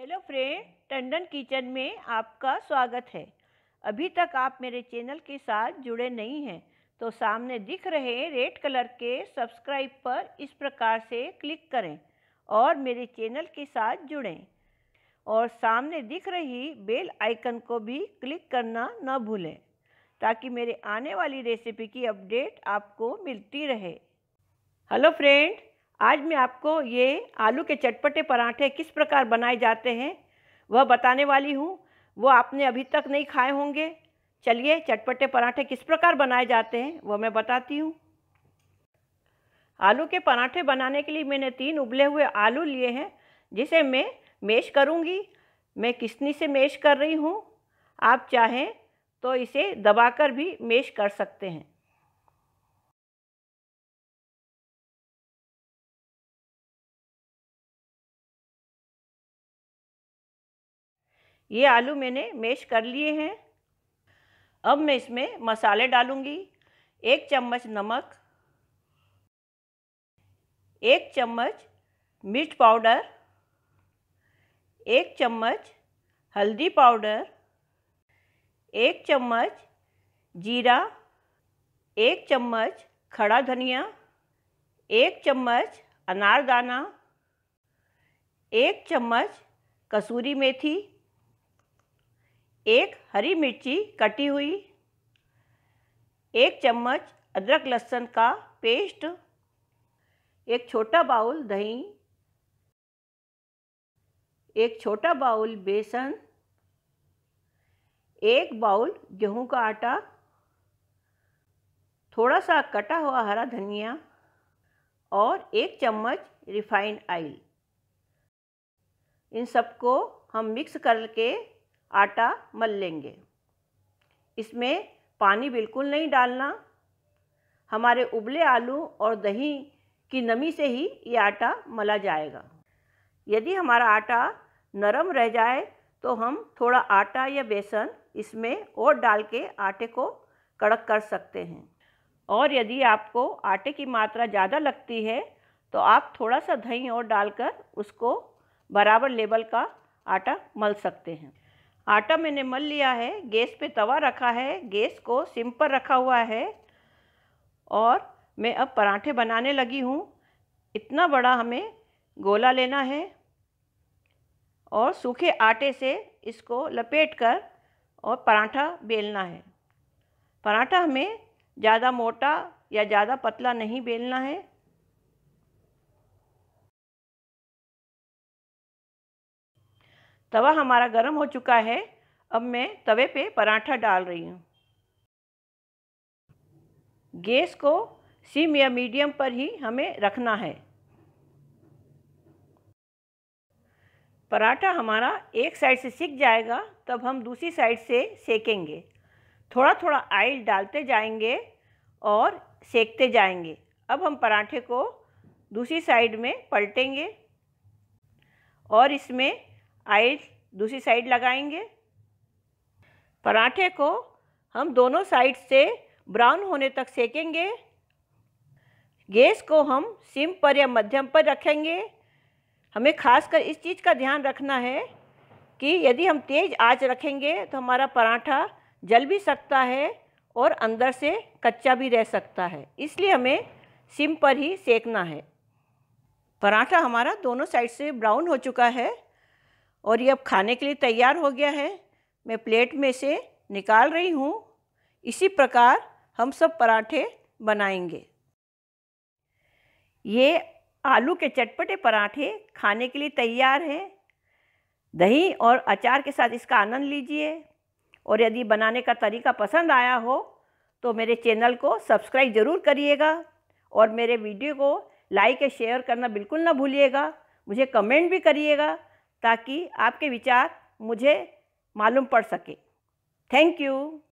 hello friend Tandon kitchen में आपका स्वागत है अभी तक आप मेरे चैनल के साथ जुड़े नहीं हैं तो सामने दिख रहे रेड कलर के सब्सक्राइब पर इस प्रकार से क्लिक करें और मेरे चैनल के साथ जुड़ें और सामने दिख रही बेल आइकन को भी क्लिक करना न भूलें ताकि मेरे आने वाली रेसिपी की अपडेट आपको मिलती रहे हेलो फ्रेंड आज मैं आपको ये आलू के चटपटे पराठे किस प्रकार बनाए जाते हैं वह बताने वाली हूँ वो आपने अभी तक नहीं खाए होंगे चलिए चटपटे पराठे किस प्रकार बनाए जाते हैं वह मैं बताती हूँ आलू के पराठे बनाने के लिए मैंने तीन उबले हुए आलू लिए हैं जिसे मैं मेश करूँगी मैं किसनी से मेश कर रही हूँ आप चाहें तो इसे दबाकर भी मेश कर सकते हैं ये आलू मैंने मेश कर लिए हैं अब मैं इसमें मसाले डालूँगी एक चम्मच नमक एक चम्मच मिर्च पाउडर एक चम्मच हल्दी पाउडर एक चम्मच जीरा एक चम्मच खड़ा धनिया एक चम्मच अनारदाना एक चम्मच कसूरी मेथी एक हरी मिर्ची कटी हुई एक चम्मच अदरक लहसुन का पेस्ट एक छोटा बाउल दही एक छोटा बाउल बेसन एक बाउल गेहूं का आटा थोड़ा सा कटा हुआ हरा धनिया और एक चम्मच रिफाइंड ऑयल इन सबको हम मिक्स करके आटा मल लेंगे इसमें पानी बिल्कुल नहीं डालना हमारे उबले आलू और दही की नमी से ही ये आटा मला जाएगा यदि हमारा आटा नरम रह जाए तो हम थोड़ा आटा या बेसन इसमें और डाल के आटे को कड़क कर सकते हैं और यदि आपको आटे की मात्रा ज़्यादा लगती है तो आप थोड़ा सा दही और डालकर उसको बराबर लेवल का आटा मल सकते हैं आटा मैंने मल लिया है गैस पे तवा रखा है गैस को सिम पर रखा हुआ है और मैं अब पराठे बनाने लगी हूँ इतना बड़ा हमें गोला लेना है और सूखे आटे से इसको लपेट कर और पराठा बेलना है पराठा हमें ज़्यादा मोटा या ज़्यादा पतला नहीं बेलना है तवा हमारा गर्म हो चुका है अब मैं तवे पे पराठा डाल रही हूँ गैस को सिम या मीडियम पर ही हमें रखना है पराठा हमारा एक साइड से सिक जाएगा तब हम दूसरी साइड से सेकेंगे थोड़ा थोड़ा आयल डालते जाएंगे और सेकते जाएंगे अब हम पराठे को दूसरी साइड में पलटेंगे और इसमें आइज दूसरी साइड लगाएंगे पराठे को हम दोनों साइड से ब्राउन होने तक सेकेंगे गैस को हम सिम पर या मध्यम पर रखेंगे हमें खासकर इस चीज़ का ध्यान रखना है कि यदि हम तेज़ आंच रखेंगे तो हमारा पराठा जल भी सकता है और अंदर से कच्चा भी रह सकता है इसलिए हमें सिम पर ही सेकना है पराठा हमारा दोनों साइड से ब्राउन हो चुका है और ये अब खाने के लिए तैयार हो गया है मैं प्लेट में से निकाल रही हूँ इसी प्रकार हम सब पराठे बनाएंगे ये आलू के चटपटे पराठे खाने के लिए तैयार हैं दही और अचार के साथ इसका आनंद लीजिए और यदि बनाने का तरीका पसंद आया हो तो मेरे चैनल को सब्सक्राइब ज़रूर करिएगा और मेरे वीडियो को लाइक या शेयर करना बिल्कुल ना भूलिएगा मुझे कमेंट भी करिएगा ताकि आपके विचार मुझे मालूम पड़ सके थैंक यू